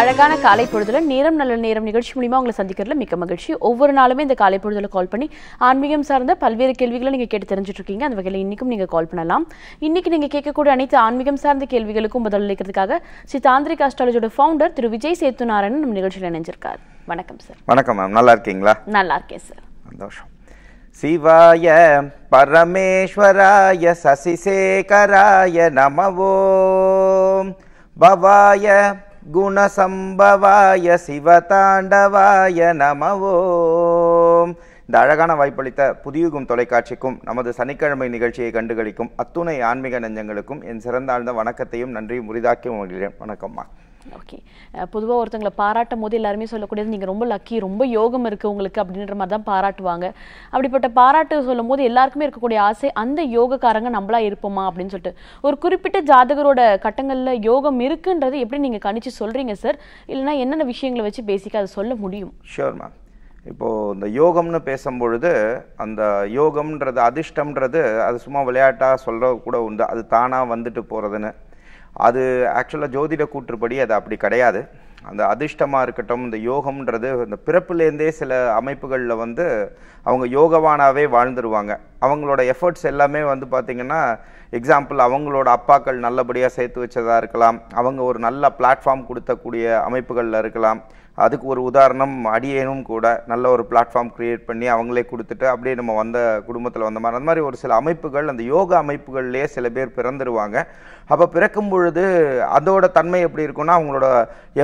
அழகான காலை பொழுதுல நேரம் நல்ல நேரம் நிகழ்ச்சி மூலியமா உங்களை சந்திக்கிறதுல மிக்க மகிழ்ச்சி ஒவ்வொரு நாளுமே இந்த காலை பொழுதுல கால் பண்ணி ஆன்மீகம் சார்ந்த பல்வேறு கேள்விகளை நீங்க கேட்டு தெரிஞ்சுட்டு இருக்கீங்க அந்த வகையில் இன்னைக்கும் நீங்க கால் பண்ணலாம் இன்னைக்கு நீங்க கேட்கக்கூடிய அனைத்து ஆன்மீகம் சார்ந்த கேள்விகளுக்கும் அளிக்கிறதுக்காக ஸ்ரீ தாந்திரிக் ஆஸ்ட்ராலஜியோட ஃபவுண்டர் திரு விஜய் சேத்து நம்ம நிகழ்ச்சியில் இணைஞ்சிருக்காரு வணக்கம் சார் வணக்கம் மேம் நல்லா இருக்கீங்களா நல்லா இருக்கேன் சார் சந்தோஷம் சிவாய பரமேஸ்வராய சசிசேகராய நமவோ பவாய குணசம்பவாய சிவதாண்டவாய நமவோம் இந்த அழகான வாய்ப்பளித்த புதியுகும் தொலைக்காட்சிக்கும் நமது சனிக்கிழமை நிகழ்ச்சியை கண்டுகளிக்கும் அத்துணை ஆன்மீக நெஞ்சங்களுக்கும் என் சிறந்தாழ்ந்த வணக்கத்தையும் நன்றியும் உரிதாக்கி வணக்கம்மா ஓகே பொதுவாக ஒருத்தவங்களை பாராட்டும் போது எல்லாருமே சொல்லக்கூடியது நீங்கள் ரொம்ப லக்கி ரொம்ப யோகம் இருக்குது உங்களுக்கு அப்படின்ற மாதிரி தான் பாராட்டுவாங்க அப்படிப்பட்ட பாராட்டு சொல்லும் போது எல்லாருக்குமே இருக்கக்கூடிய ஆசை அந்த யோகக்காரங்க நம்மளாக இருப்போமா அப்படின்னு சொல்லிட்டு ஒரு குறிப்பிட்ட ஜாதகரோட கட்டங்களில் யோகம் இருக்குன்றது எப்படி நீங்கள் கணிச்சு சொல்கிறீங்க சார் இல்லைனா என்னென்ன விஷயங்களை வச்சு பேசிக்க அதை சொல்ல முடியும் ஷியோர் மேம் இப்போது இந்த யோகம்னு பேசும்பொழுது அந்த யோகம்ன்றது அதிர்ஷ்டம்ன்றது அது சும்மா விளையாட்டாக சொல்கிற கூட உண்டு அது தானாக வந்துட்டு போகிறதுன்னு அது ஆக்சுவலாக ஜோதிட கூற்றுப்படி அது அப்படி கிடையாது அந்த அதிர்ஷ்டமாக இருக்கட்டும் இந்த யோகம்ன்றது இந்த பிறப்புலேருந்தே சில அமைப்புகளில் வந்து அவங்க யோகவானாவே வாழ்ந்துருவாங்க அவங்களோட எஃபர்ட்ஸ் எல்லாமே வந்து பார்த்திங்கன்னா எக்ஸாம்பிள் அவங்களோட அப்பாக்கள் நல்லபடியாக சேர்த்து வச்சதாக இருக்கலாம் அவங்க ஒரு நல்ல பிளாட்ஃபார்ம் கொடுத்தக்கூடிய அமைப்புகளில் இருக்கலாம் அதுக்கு ஒரு உதாரணம் அடியேனும் கூட நல்ல ஒரு பிளாட்ஃபார்ம் க்ரியேட் பண்ணி அவங்களே கொடுத்துட்டு அப்படியே நம்ம வந்த குடும்பத்தில் வந்த மாதிரி அந்த மாதிரி ஒரு சில அமைப்புகள் அந்த யோகா அமைப்புகள்லேயே சில பேர் பிறந்துருவாங்க அப்போ பிறக்கும் பொழுது அதோட தன்மை எப்படி இருக்குன்னா அவங்களோட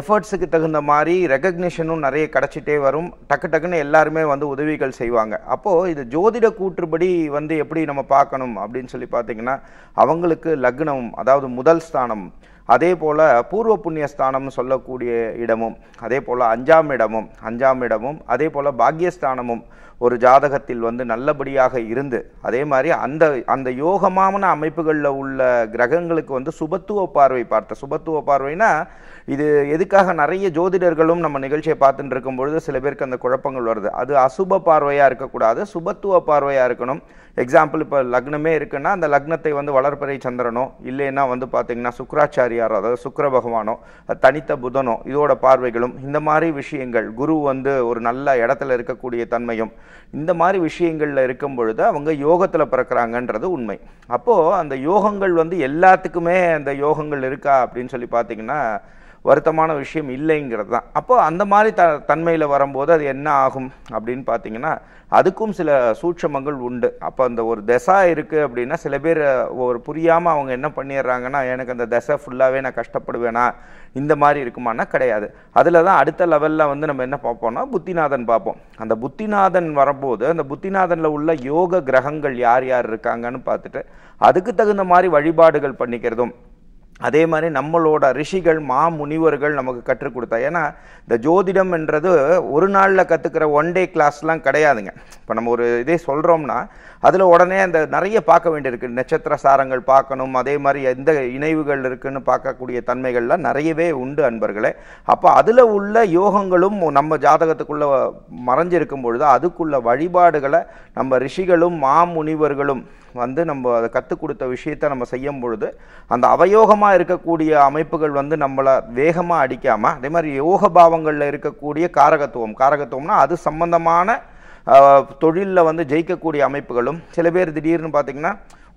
எஃபர்ட்ஸுக்கு தகுந்த மாதிரி ரெக்கக்னிஷனும் நிறைய கிடச்சிட்டே வரும் டக்கு டக்குன்னு எல்லாருமே வந்து உதவிகள் செய்வாங்க அப்போது இது ஜோதிட கூற்றுப்படி வந்து எப்படி நம்ம பார்க்கணும் அப்படின்னு சொல்லி பார்த்தீங்கன்னா அவங்களுக்கு லக்னம் அதாவது முதல் ஸ்தானம் அதே போல் பூர்வ புண்ணிய ஸ்தானம்னு சொல்லக்கூடிய இடமும் அதே போல் அஞ்சாம் இடமும் அஞ்சாம் இடமும் அதே போல் பாக்யஸ்தானமும் ஒரு ஜாதகத்தில் வந்து நல்லபடியாக இருந்து அதே மாதிரி அந்த அந்த யோகமான அமைப்புகளில் உள்ள கிரகங்களுக்கு வந்து சுபத்துவ பார்வை பார்த்த சுபத்துவ பார்வைனா இது எதுக்காக நிறைய ஜோதிடர்களும் நம்ம நிகழ்ச்சியை பார்த்துட்டு இருக்கும் பொழுது சில பேருக்கு அந்த குழப்பங்கள் வருது அது அசுப பார்வையாக இருக்கக்கூடாது சுபத்துவ பார்வையாக இருக்கணும் எக்ஸாம்பிள் இப்போ லக்னமே இருக்குன்னா அந்த லக்னத்தை வந்து வளர்ப்பறை சந்திரனோ இல்லைன்னா வந்து பார்த்திங்கன்னா சுக்கராச்சாரியாரோ அதாவது சுக்கர பகவானோ தனித்த புதனோ இதோட பார்வைகளும் இந்த மாதிரி விஷயங்கள் குரு வந்து ஒரு நல்ல இடத்துல இருக்கக்கூடிய தன்மையும் இந்த மாதிரி விஷயங்களில் இருக்கும் பொழுது அவங்க யோகத்தில் பிறக்கிறாங்கன்றது உண்மை அப்போது அந்த யோகங்கள் வந்து எல்லாத்துக்குமே அந்த யோகங்கள் இருக்கா அப்படின்னு சொல்லி பார்த்தீங்கன்னா வருத்தமான விஷயம் இல்லைங்கிறது தான் அப்போது அந்த மாதிரி த தன்மையில் வரும்போது அது என்ன ஆகும் அப்படின்னு பார்த்தீங்கன்னா அதுக்கும் சில சூட்சமங்கள் உண்டு அப்போ அந்த ஒரு தசா இருக்குது அப்படின்னா சில பேர் ஒரு புரியாமல் அவங்க என்ன பண்ணிடுறாங்கன்னா எனக்கு அந்த திசை ஃபுல்லாகவே நான் கஷ்டப்படுவேனா இந்த மாதிரி இருக்குமானா கிடையாது அதில் தான் அடுத்த லெவலில் வந்து நம்ம என்ன பார்ப்போம்னா புத்திநாதன் பார்ப்போம் அந்த புத்திநாதன் வரும்போது அந்த புத்திநாதனில் உள்ள யோக கிரகங்கள் யார் யார் இருக்காங்கன்னு பார்த்துட்டு அதுக்கு தகுந்த மாதிரி வழிபாடுகள் பண்ணிக்கிறதும் அதே மாதிரி நம்மளோட ரிஷிகள் மா முனிவர்கள் நமக்கு கற்றுக் கொடுத்தா ஏன்னா இந்த ஜோதிடம் என்றது ஒரு நாளில் கற்றுக்கிற ஒன் டே கிளாஸ்லாம் கிடையாதுங்க இப்போ நம்ம ஒரு இதே சொல்கிறோம்னா அதில் உடனே அந்த நிறைய பார்க்க வேண்டியிருக்கு நட்சத்திர சாரங்கள் பார்க்கணும் அதே மாதிரி எந்த இணைவுகள் இருக்குன்னு பார்க்கக்கூடிய தன்மைகள்லாம் நிறையவே உண்டு அன்பர்களே அப்போ அதில் உள்ள யோகங்களும் நம்ம ஜாதகத்துக்குள்ளே மறைஞ்சிருக்கும் பொழுது அதுக்குள்ள வழிபாடுகளை நம்ம ரிஷிகளும் மாமுனிவர்களும் வந்து நம்ம அதை கற்றுக் கொடுத்த விஷயத்த நம்ம செய்யும் பொழுது அந்த அவயோகமாக இருக்கக்கூடிய அமைப்புகள் வந்து நம்மளை வேகமாக அடிக்காமல் அதே மாதிரி யோக பாவங்களில் இருக்கக்கூடிய காரகத்துவம் காரகத்துவம்னா அது சம்பந்தமான தொழிலில் வந்து ஜெயிக்கக்கூடிய அமைப்புகளும் சில பேர் திடீர்னு பார்த்திங்கன்னா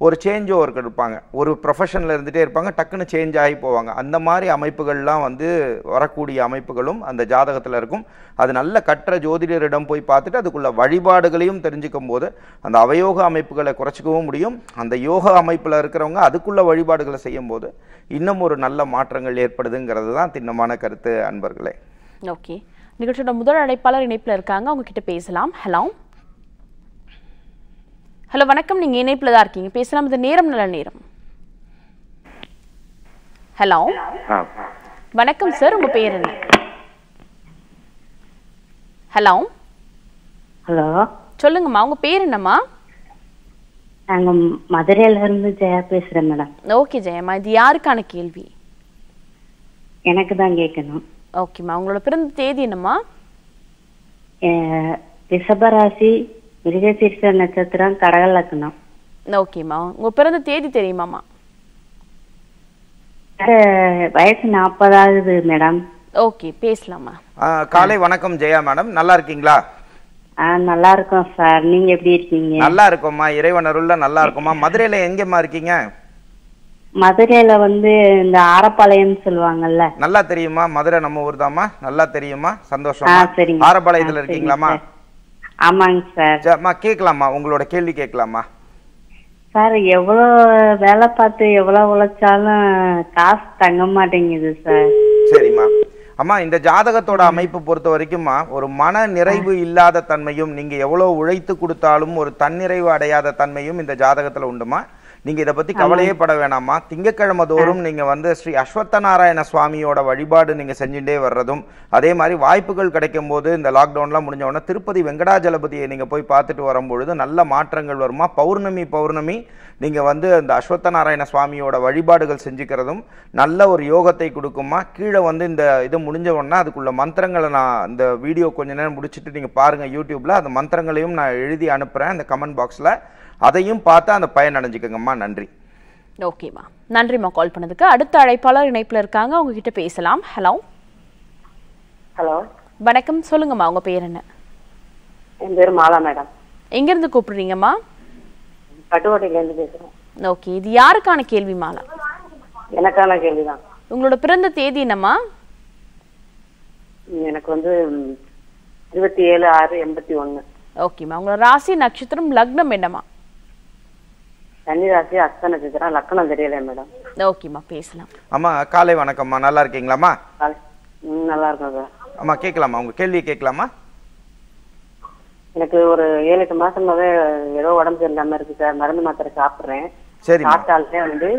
ஒரு சேஞ்ச் ஓவருக்கு இருப்பாங்க ஒரு ப்ரொஃபஷனில் இருந்துகிட்டே இருப்பாங்க டக்குன்னு சேஞ்ச் ஆகி போவாங்க அந்த மாதிரி அமைப்புகள்லாம் வந்து வரக்கூடிய அமைப்புகளும் அந்த ஜாதகத்தில் இருக்கும் அது நல்ல கற்ற ஜோதிடரிடம் போய் பார்த்துட்டு அதுக்குள்ள வழிபாடுகளையும் தெரிஞ்சுக்கும் போது அந்த அவயோக அமைப்புகளை குறைச்சிக்கவும் முடியும் அந்த யோக அமைப்பில் இருக்கிறவங்க அதுக்குள்ள வழிபாடுகளை செய்யும் போது இன்னும் ஒரு நல்ல மாற்றங்கள் ஏற்படுதுங்கிறது தான் திண்ணமான கருத்து அன்பர்களே ஓகே நிகழ்ச்சியோட முதல் அழைப்பாளர் இணைப்பில் இருக்காங்க அவங்க கிட்ட பேசலாம் ஹலோ ஹலோ வணக்கம் நீங்க இணைப்புல தான் இருக்கீங்க பேசலாம் இது நேரம் நல்ல நேரம் ஹலோ வணக்கம் சார் உங்க பேர் என்ன ஹலோ ஹலோ சொல்லுங்கம்மா உங்க பேர் என்னம்மா நாங்க மதுரையில இருந்து ஜெயா பேசுறேன் மேடம் ஓகே ஜெயம்மா இது யாருக்கான கேள்வி எனக்கு தான் கேட்கணும் ஓகேம்மா உங்களோட பிறந்த தேதி என்னம்மா ரிஷபராசி மிருகசீர்ஷ நட்சத்திரம் கடகல் லக்னம் ஓகேம்மா உங்க பிறந்த தேதி தெரியுமாம்மா வயசு நாற்பதாவது மேடம் ஓகே பேசலாமா காலை வணக்கம் ஜெயா மேடம் நல்லா இருக்கீங்களா நல்லா இருக்கோம் சார் நீங்க எப்படி இருக்கீங்க நல்லா இருக்கோம்மா இறைவன் அருள்ல நல்லா இருக்கோம்மா மதுரையில எங்கம்மா இருக்கீங்க மதுரையில வந்து இந்த ஆரப்பாளையம் சொல்லுவாங்கல்ல நல்லா தெரியுமா மதுரை நம்ம ஊர் தாமா நல்லா தெரியுமா சந்தோஷம் ஆரப்பாளையத்துல இருக்கீங்களாமா ஆமாங்க சார் அம்மா கேட்கலாமா உங்களோட கேள்வி கேட்கலாமா சார் எவ்வளவு வேலை பார்த்து எவ்வளவு உழைச்சாலும் காசு தங்க மாட்டேங்குது சார் சரிம்மா அம்மா இந்த ஜாதகத்தோட அமைப்பு பொறுத்த வரைக்கும்மா ஒரு மன நிறைவு இல்லாத தன்மையும் நீங்க எவ்வளவு உழைத்து கொடுத்தாலும் ஒரு தன்னிறைவு அடையாத தன்மையும் இந்த ஜாதகத்துல உண்டுமா நீங்கள் இதை பற்றி கவலையே பட வேணாமா திங்கக்கிழமை தோறும் நீங்கள் வந்து ஸ்ரீ அஸ்வத்த நாராயண சுவாமியோட வழிபாடு நீங்கள் செஞ்சுட்டே வர்றதும் அதே மாதிரி வாய்ப்புகள் கிடைக்கும் போது இந்த லாக்டவுன்லாம் முடிஞ்ச உடனே திருப்பதி வெங்கடாஜலபதியை நீங்கள் போய் பார்த்துட்டு வரும்பொழுது நல்ல மாற்றங்கள் வருமா பௌர்ணமி பௌர்ணமி நீங்கள் வந்து இந்த அஸ்வத்த நாராயண சுவாமியோட வழிபாடுகள் செஞ்சுக்கிறதும் நல்ல ஒரு யோகத்தை கொடுக்குமா கீழே வந்து இந்த இது முடிஞ்ச உடனே அதுக்குள்ள மந்திரங்களை நான் இந்த வீடியோ கொஞ்ச நேரம் முடிச்சுட்டு நீங்கள் பாருங்கள் யூடியூப்பில் அந்த மந்திரங்களையும் நான் எழுதி அனுப்புகிறேன் இந்த கமெண்ட் பாக்ஸில் அதையும் பார்த்து அந்த பயன் அடைஞ்சுக்கங்கம்மா நன்றி ஓகேம்மா நன்றிம்மா கால் பண்ணதுக்கு அடுத்த அழைப்பாளர் இணைப்பில் இருக்காங்க உங்ககிட்ட பேசலாம் ஹலோ ஹலோ வணக்கம் சொல்லுங்கம்மா உங்க பேர் என்ன என் பேர் மாலா மேடம் எங்க இருந்து கூப்பிடுறீங்கம்மா பட்டுக்கோட்டையிலேருந்து பேசுகிறோம் ஓகே இது யாருக்கான கேள்வி மாலா எனக்கான கேள்விதான் உங்களோட பிறந்த தேதி என்னம்மா எனக்கு வந்து இருபத்தி ஏழு ஆறு எண்பத்தி ஒன்னு ஓகேம்மா உங்களோட ராசி நட்சத்திரம் லக்னம் என்னம்மா கன்னிராசி அஸ்த நட்சத்திரம் லக்கணம் தெரியல மேடம் ஓகேம்மா பேசலாம் அம்மா காலை வணக்கம்மா நல்லா இருக்கீங்களாம்மா நல்லா இருக்கோம் அம்மா கேட்கலாமா உங்க கேள்வி கேட்கலாமா எனக்கு ஒரு ஏழு எட்டு மாசமாவே ஏதோ உடம்பு சரியில்லாம இருக்கு சார் மருந்து மாத்திர சாப்பிட்றேன் சரி சாப்பிட்டாலே வந்து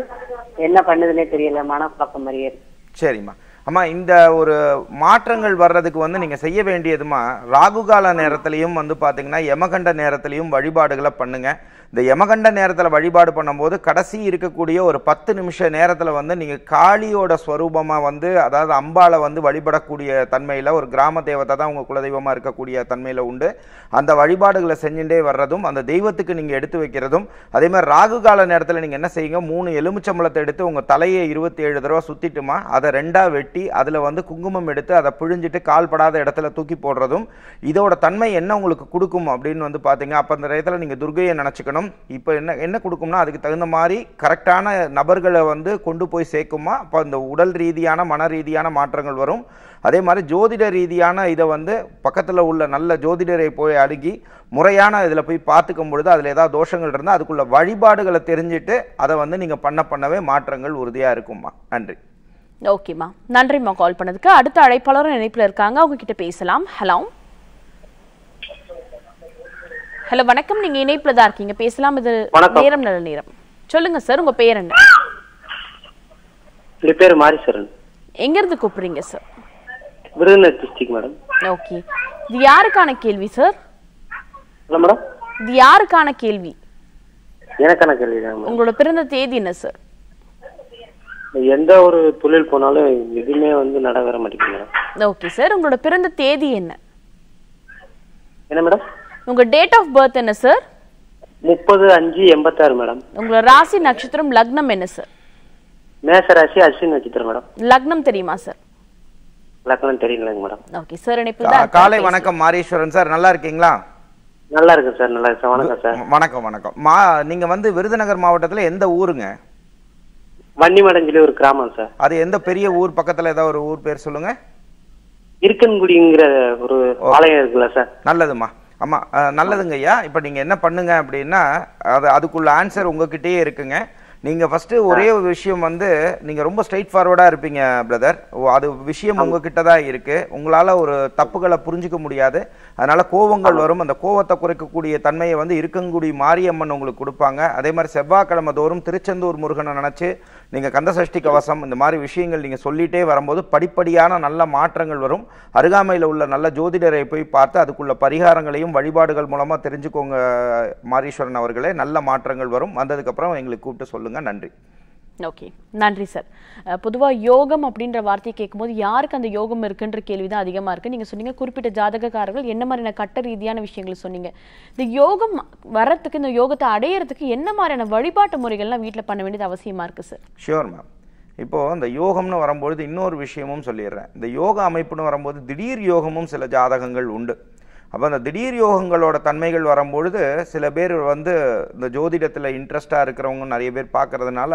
என்ன பண்ணுதுன்னே தெரியல மனக்குழப்பம் மாதிரியே இருக்கு சரிம்மா அம்மா இந்த ஒரு மாற்றங்கள் வர்றதுக்கு வந்து நீங்கள் செய்ய வேண்டியதுமா ராகுகால நேரத்திலையும் வந்து பார்த்தீங்கன்னா யமகண்ட நேரத்திலையும் வழிபாடுகளை பண்ணுங்கள் இந்த யமகண்ட நேரத்தில் வழிபாடு பண்ணும்போது கடைசி இருக்கக்கூடிய ஒரு பத்து நிமிஷ நேரத்தில் வந்து நீங்கள் காளியோட ஸ்வரூபமாக வந்து அதாவது அம்பாவை வந்து வழிபடக்கூடிய தன்மையில் ஒரு கிராம தேவத்தை தான் உங்கள் குலதெய்வமாக இருக்கக்கூடிய தன்மையில் உண்டு அந்த வழிபாடுகளை செஞ்சுட்டே வர்றதும் அந்த தெய்வத்துக்கு நீங்கள் எடுத்து வைக்கிறதும் அதே மாதிரி ராகு கால நேரத்தில் நீங்கள் என்ன செய்யுங்க மூணு எலுமிச்சம்பளத்தை எடுத்து உங்கள் தலையை இருபத்தி ஏழு தடவை சுற்றிட்டுமா அதை ரெண்டாக வெட்டி அதில் வந்து குங்குமம் எடுத்து அதை பிழிஞ்சிட்டு கால்படாத இடத்துல தூக்கி போடுறதும் இதோட தன்மை என்ன உங்களுக்கு கொடுக்கும் அப்படின்னு வந்து பார்த்தீங்க அப்போ அந்த இடத்துல நீங்கள் துர்கையை நினச்சிக்கணும் கொடுக்கணும் இப்போ என்ன என்ன கொடுக்கும்னா அதுக்கு தகுந்த மாதிரி கரெக்டான நபர்களை வந்து கொண்டு போய் சேர்க்குமா அப்போ அந்த உடல் ரீதியான மன ரீதியான மாற்றங்கள் வரும் அதே மாதிரி ஜோதிட ரீதியான இதை வந்து பக்கத்தில் உள்ள நல்ல ஜோதிடரை போய் அணுகி முறையான இதில் போய் பார்த்துக்கும் பொழுது அதில் ஏதாவது தோஷங்கள் இருந்தால் அதுக்குள்ள வழிபாடுகளை தெரிஞ்சுட்டு அதை வந்து நீங்கள் பண்ண பண்ணவே மாற்றங்கள் உறுதியாக இருக்கும்மா நன்றி ஓகேம்மா நன்றிம்மா கால் பண்ணதுக்கு அடுத்த அழைப்பாளரும் இணைப்பில் இருக்காங்க அவங்க கிட்ட பேசலாம் ஹலோ ஹலோ வணக்கம் நீங்க இணைப்புல தான் இருக்கீங்க பேசலாம் இது நேரம் நல்ல நேரம் சொல்லுங்க சார் உங்க பேர் என்ன பேர் மாரிசரன் எங்க இருந்து கூப்பிடுறீங்க sir Virudhunagar district madam okay இது யாருக்கான கேள்வி சார் ஹலோ மேடம் இது யாருக்கான கேள்வி எனக்கான கேள்வி உங்களோட பிறந்த தேதி என்ன சார் எந்த ஒரு தொழில் போனாலும் எதுவுமே வந்து நடைபெற மாட்டேங்குது ஓகே சார் உங்களோட பிறந்த தேதி என்ன என்ன மேடம் உங்க டேட் ஆஃப் பர்த் என்ன சார் முப்பது அஞ்சு எண்பத்தாறு மேடம் உங்களோட ராசி நட்சத்திரம் லக்னம் என்ன சார் மேச ராசி அஸ்வின் நட்சத்திரம் மேடம் லக்னம் தெரியுமா சார் லக்னம் தெரியலங்க மேடம் ஓகே சார் இணைப்பு காலை வணக்கம் மாரீஸ்வரன் சார் நல்லா இருக்கீங்களா நல்லா இருக்கு சார் நல்லா இருக்கு வணக்கம் சார் வணக்கம் வணக்கம் மா நீங்க வந்து விருதுநகர் மாவட்டத்துல எந்த ஊருங்க வன்னிமடம் ஒரு கிராமம் சார் அது எந்த பெரிய ஊர் பக்கத்துல ஏதாவது ஒரு ஊர் பேர் சொல்லுங்க இருக்கன்குடிங்கிற ஒரு ஆலயம் இருக்குல்ல சார் நல்லதுமா ஆமாம் நல்லதுங்க ஐயா இப்போ நீங்கள் என்ன பண்ணுங்க அப்படின்னா அது அதுக்குள்ள ஆன்சர் உங்ககிட்டயே இருக்குங்க நீங்கள் ஃபஸ்ட்டு ஒரே ஒரு விஷயம் வந்து நீங்கள் ரொம்ப ஸ்ட்ரைட் ஃபார்வர்டாக இருப்பீங்க பிரதர் அது விஷயம் உங்ககிட்ட தான் இருக்குது உங்களால் ஒரு தப்புகளை புரிஞ்சிக்க முடியாது அதனால் கோவங்கள் வரும் அந்த கோவத்தை குறைக்கக்கூடிய தன்மையை வந்து இருக்கங்குடி மாரியம்மன் உங்களுக்கு கொடுப்பாங்க அதே மாதிரி செவ்வாய்க்கிழமை தோறும் திருச்செந்தூர் முருகனை நினச்சி நீங்கள் கந்தசஷ்டி கவசம் இந்த மாதிரி விஷயங்கள் நீங்கள் சொல்லிகிட்டே வரும்போது படிப்படியான நல்ல மாற்றங்கள் வரும் அருகாமையில் உள்ள நல்ல ஜோதிடரை போய் பார்த்து அதுக்குள்ள பரிகாரங்களையும் வழிபாடுகள் மூலமாக தெரிஞ்சுக்கோங்க மாரீஸ்வரன் அவர்களே நல்ல மாற்றங்கள் வரும் வந்ததுக்கப்புறம் எங்களுக்கு கூப்பிட்டு சொல்லுங்கள் நன்றி ஓகே நன்றி சார் பொதுவாக யோகம் அப்படின்ற வார்த்தையை கேட்கும்போது யாருக்கு அந்த யோகம் இருக்குன்ற கேள்வி தான் அதிகமாக இருக்குது நீங்கள் சொன்னீங்க குறிப்பிட்ட ஜாதகக்காரர்கள் என்ன மாதிரியான கட்ட ரீதியான விஷயங்கள் சொன்னீங்க இந்த யோகம் வர்றதுக்கு இந்த யோகத்தை அடையிறதுக்கு என்ன மாதிரியான வழிபாட்டு முறைகள்லாம் வீட்டில் பண்ண வேண்டியது அவசியமாக இருக்குது சார் ஷியோர் மேம் இப்போது இந்த யோகம்னு வரும்பொழுது இன்னொரு விஷயமும் சொல்லிடுறேன் இந்த யோக அமைப்புன்னு வரும்போது திடீர் யோகமும் சில ஜாதகங்கள் உண்டு அப்போ அந்த திடீர் யோகங்களோட தன்மைகள் வரும்பொழுது சில பேர் வந்து இந்த ஜோதிடத்தில் இன்ட்ரெஸ்ட்டாக இருக்கிறவங்க நிறைய பேர் பார்க்குறதுனால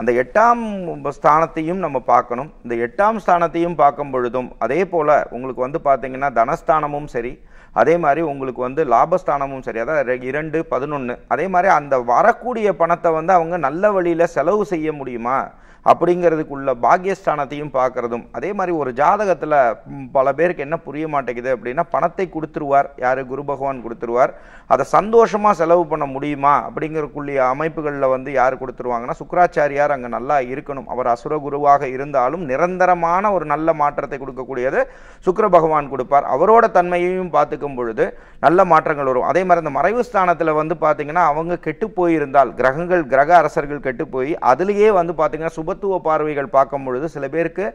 அந்த எட்டாம் ஸ்தானத்தையும் நம்ம பார்க்கணும் இந்த எட்டாம் ஸ்தானத்தையும் பார்க்கும் பொழுதும் அதே போல் உங்களுக்கு வந்து பார்த்திங்கன்னா தனஸ்தானமும் சரி அதே மாதிரி உங்களுக்கு வந்து லாபஸ்தானமும் சரி அதாவது இரண்டு பதினொன்று அதே மாதிரி அந்த வரக்கூடிய பணத்தை வந்து அவங்க நல்ல வழியில் செலவு செய்ய முடியுமா அப்படிங்கிறதுக்குள்ள பாக்கியஸ்தானத்தையும் பார்க்குறதும் அதே மாதிரி ஒரு ஜாதகத்தில் பல பேருக்கு என்ன புரிய மாட்டேங்குது அப்படின்னா பணத்தை கொடுத்துருவார் யார் குரு பகவான் கொடுத்துருவார் அதை சந்தோஷமாக செலவு பண்ண முடியுமா அப்படிங்கிறக்குள்ளிய அமைப்புகளில் வந்து யார் கொடுத்துருவாங்கன்னா சுக்கராச்சாரியார் அங்கே நல்லா இருக்கணும் அவர் அசுர குருவாக இருந்தாலும் நிரந்தரமான ஒரு நல்ல மாற்றத்தை கொடுக்கக்கூடியது சுக்கர பகவான் கொடுப்பார் அவரோட தன்மையையும் பார்த்துக்க இருக்கும் பொழுது நல்ல மாற்றங்கள் வரும் அதே மாதிரி இந்த மறைவு ஸ்தானத்தில் வந்து பார்த்திங்கன்னா அவங்க கெட்டு போயிருந்தால் கிரகங்கள் கிரக அரசர்கள் கெட்டு போய் அதுலேயே வந்து பார்த்திங்கன்னா சுபத்துவ பார்வைகள் பார்க்கும் பொழுது சில பேருக்கு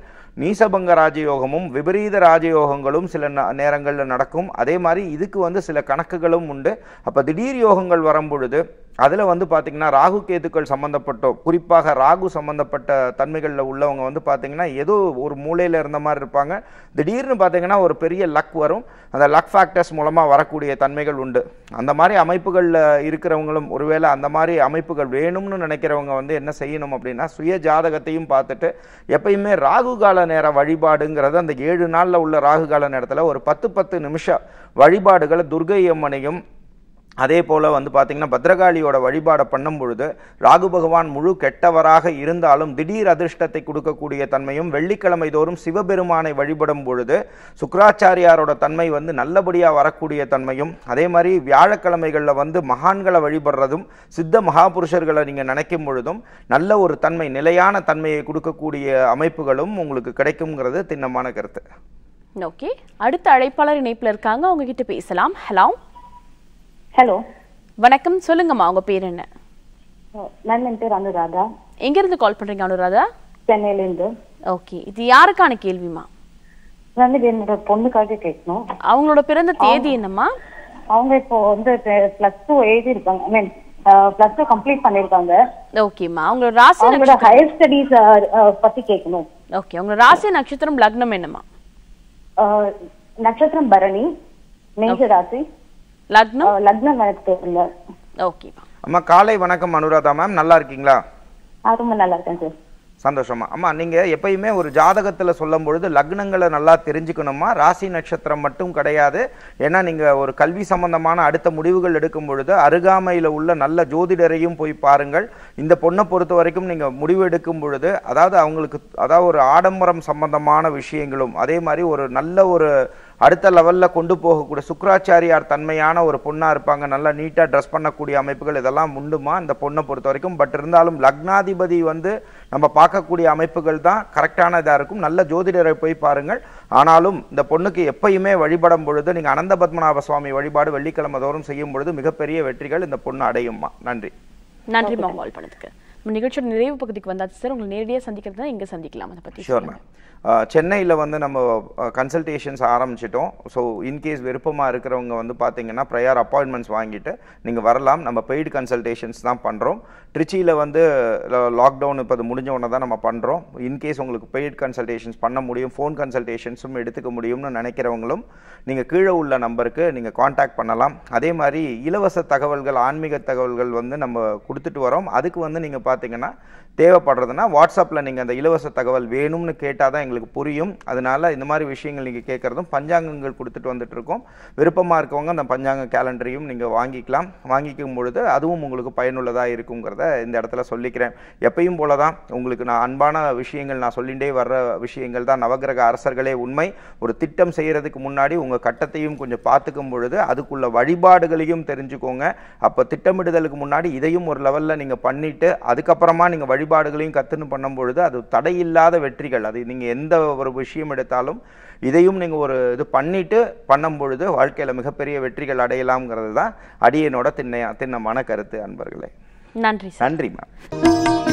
நீசபங்க ராஜயோகமும் விபரீத ராஜயோகங்களும் சில நேரங்களில் நடக்கும் அதே மாதிரி இதுக்கு வந்து சில கணக்குகளும் உண்டு அப்போ திடீர் யோகங்கள் வரும் பொழுது அதில் வந்து பார்த்திங்கன்னா ராகு கேதுக்கள் சம்மந்தப்பட்ட குறிப்பாக ராகு சம்மந்தப்பட்ட தன்மைகளில் உள்ளவங்க வந்து பார்த்திங்கன்னா ஏதோ ஒரு மூலையில் இருந்த மாதிரி இருப்பாங்க திடீர்னு பார்த்திங்கன்னா ஒரு பெரிய லக் வரும் அந்த லக் ஃபேக்டர்ஸ் மூலமாக வரக்கூடிய தன்மைகள் உண்டு அந்த மாதிரி அமைப்புகளில் இருக்கிறவங்களும் ஒருவேளை அந்த மாதிரி அமைப்புகள் வேணும்னு நினைக்கிறவங்க வந்து என்ன செய்யணும் அப்படின்னா சுய ஜாதகத்தையும் பார்த்துட்டு எப்பயுமே ராகு கால நேர வழிபாடுங்கிறது அந்த ஏழு நாளில் உள்ள ராகு கால நேரத்தில் ஒரு பத்து பத்து நிமிஷம் வழிபாடுகளை துர்கை அம்மனையும் அதே போல் வந்து பார்த்திங்கன்னா பத்ரகாளியோட வழிபாடை பண்ணும் பொழுது ராகு பகவான் முழு கெட்டவராக இருந்தாலும் திடீர் அதிர்ஷ்டத்தை கொடுக்கக்கூடிய தன்மையும் வெள்ளிக்கிழமை தோறும் சிவபெருமானை வழிபடும் பொழுது சுக்கராச்சாரியாரோட தன்மை வந்து நல்லபடியாக வரக்கூடிய தன்மையும் அதே மாதிரி வியாழக்கிழமைகளில் வந்து மகான்களை வழிபடுறதும் சித்த மகாபுருஷர்களை நீங்கள் நினைக்கும் பொழுதும் நல்ல ஒரு தன்மை நிலையான தன்மையை கொடுக்கக்கூடிய அமைப்புகளும் உங்களுக்கு கிடைக்குங்கிறது திண்ணமான கருத்து ஓகே அடுத்த அழைப்பாளர் இணைப்பில் இருக்காங்க அவங்ககிட்ட பேசலாம் ஹலோ ஹலோ வணக்கம் சொல்லுங்கம்மா உங்க பேர் என்ன மேம் பேர் அனுராதா எங்க இருந்து கால் பண்றீங்க அனுராதா சென்னையில இருந்து ஓகே இது யாருக்கான கேள்விமா மேம் என்னோட பொண்ணுக்காக கேட்கணும் அவங்களோட பிறந்த தேதி என்னம்மா அவங்க இப்போ வந்து பிளஸ் டூ எழுதி இருக்காங்க I mean plus two complete பண்ணிருக்காங்க ஓகேம்மா அவங்க ராசி அவங்களோட ஹையர் ஸ்டடீஸ் பத்தி கேட்கணும் ஓகே உங்க ராசி நட்சத்திரம் லக்னம் என்னம்மா நட்சத்திரம் பரணி மேஷ ராசி லக்னம் லக்னம் கணக்கு ஓகே அம்மா காலை வணக்கம் அனுராதா மேம் நல்லா இருக்கீங்களா ரொம்ப நல்லா இருக்கேன் சார் சந்தோஷமா அம்மா நீங்க எப்பயுமே ஒரு ஜாதகத்துல சொல்லும் பொழுது லக்னங்களை நல்லா தெரிஞ்சுக்கணுமா ராசி நட்சத்திரம் மட்டும் கிடையாது ஏன்னா நீங்க ஒரு கல்வி சம்பந்தமான அடுத்த முடிவுகள் எடுக்கும் பொழுது அருகாமையில உள்ள நல்ல ஜோதிடரையும் போய் பாருங்கள் இந்த பொண்ணை பொறுத்த வரைக்கும் நீங்கள் முடிவு எடுக்கும் பொழுது அதாவது அவங்களுக்கு அதாவது ஒரு ஆடம்பரம் சம்பந்தமான விஷயங்களும் அதே மாதிரி ஒரு நல்ல ஒரு அடுத்த லெவலில் கொண்டு போகக்கூடிய சுக்கராச்சாரியார் தன்மையான ஒரு பொண்ணாக இருப்பாங்க நல்லா நீட்டாக ட்ரெஸ் பண்ணக்கூடிய அமைப்புகள் இதெல்லாம் உண்டுமா இந்த பொண்ணை பொறுத்த வரைக்கும் பட் இருந்தாலும் லக்னாதிபதி வந்து நம்ம பார்க்கக்கூடிய அமைப்புகள் தான் கரெக்டான இதாக இருக்கும் நல்ல ஜோதிடரை போய் பாருங்கள் ஆனாலும் இந்த பொண்ணுக்கு எப்பயுமே வழிபடும் பொழுது நீங்கள் அனந்த பத்மநாப சுவாமி வழிபாடு வெள்ளிக்கிழமை தோறும் செய்யும் பொழுது மிகப்பெரிய வெற்றிகள் இந்த பொண்ணு அடையும்மா நன்றி நன்றி மங்கோல் பணத்துக்கு நம்ம நிகழ்ச்சியோட நிறைவு பகுதிக்கு வந்தாச்சு சார் உங்களை நேரடியாக சந்திக்கிறதுனா எங்கே சந்திக்கலாம் அதை பற்றி ஷோர் மேம் சென்னையில் வந்து நம்ம கன்சல்டேஷன்ஸ் ஆரம்பிச்சிட்டோம் ஸோ இன்கேஸ் விருப்பமாக இருக்கிறவங்க வந்து பார்த்தீங்கன்னா ப்ரையார் அப்பாயின்மெண்ட்ஸ் வாங்கிட்டு நீங்கள் வரலாம் நம்ம பெய்டு கன்சல்டேஷன்ஸ் தான் பண்ணுறோம் திருச்சியில் வந்து லாக்டவுன் இப்போ அது முடிஞ்ச உடனே தான் நம்ம பண்ணுறோம் இன்கேஸ் உங்களுக்கு பெய்டு கன்சல்டேஷன்ஸ் பண்ண முடியும் ஃபோன் கன்சல்டேஷன்ஸும் எடுத்துக்க முடியும்னு நினைக்கிறவங்களும் நீங்கள் கீழே உள்ள நம்பருக்கு நீங்கள் காண்டாக்ட் பண்ணலாம் அதே மாதிரி இலவச தகவல்கள் ஆன்மீக தகவல்கள் வந்து நம்ம கொடுத்துட்டு வரோம் அதுக்கு வந்து நீங்கள் பார்த்தீங்கன்னா தேவைப்படுறதுன்னா வாட்ஸ்அப்பில் நீங்கள் அந்த இலவச தகவல் வேணும்னு கேட்டால் தான் எங்களுக்கு புரியும் அதனால் இந்த மாதிரி விஷயங்கள் நீங்கள் கேட்குறதும் பஞ்சாங்கங்கள் கொடுத்துட்டு வந்துட்டுருக்கோம் விருப்பமாக இருக்கவங்க அந்த பஞ்சாங்க கேலண்டரையும் நீங்கள் வாங்கிக்கலாம் வாங்கிக்கும் பொழுது அதுவும் உங்களுக்கு பயனுள்ளதாக இருக்குங்கிறத இந்த இடத்துல சொல்லிக்கிறேன் எப்பயும் போல தான் உங்களுக்கு நான் அன்பான விஷயங்கள் நான் சொல்லிகிட்டே வர்ற விஷயங்கள் தான் நவகிரக அரசர்களே உண்மை ஒரு திட்டம் செய்கிறதுக்கு முன்னாடி உங்கள் கட்டத்தையும் கொஞ்சம் பார்த்துக்கும் பொழுது அதுக்குள்ள வழிபாடுகளையும் தெரிஞ்சுக்கோங்க அப்போ திட்டமிடுதலுக்கு முன்னாடி இதையும் ஒரு லெவலில் நீங்கள் பண்ணிவிட்டு அதுக்கு அதுக்கப்புறமா நீங்கள் வழிபாடுகளையும் கற்றுன்னு பண்ணும் பொழுது அது தடையில்லாத வெற்றிகள் அது நீங்கள் எந்த ஒரு விஷயம் எடுத்தாலும் இதையும் நீங்கள் ஒரு இது பண்ணிவிட்டு பண்ணும் பொழுது வாழ்க்கையில் மிகப்பெரிய வெற்றிகள் அடையலாம்ங்கிறது தான் அடியனோட திண்ணையா திண்ணமான கருத்து அன்பர்களே நன்றி நன்றி மேம்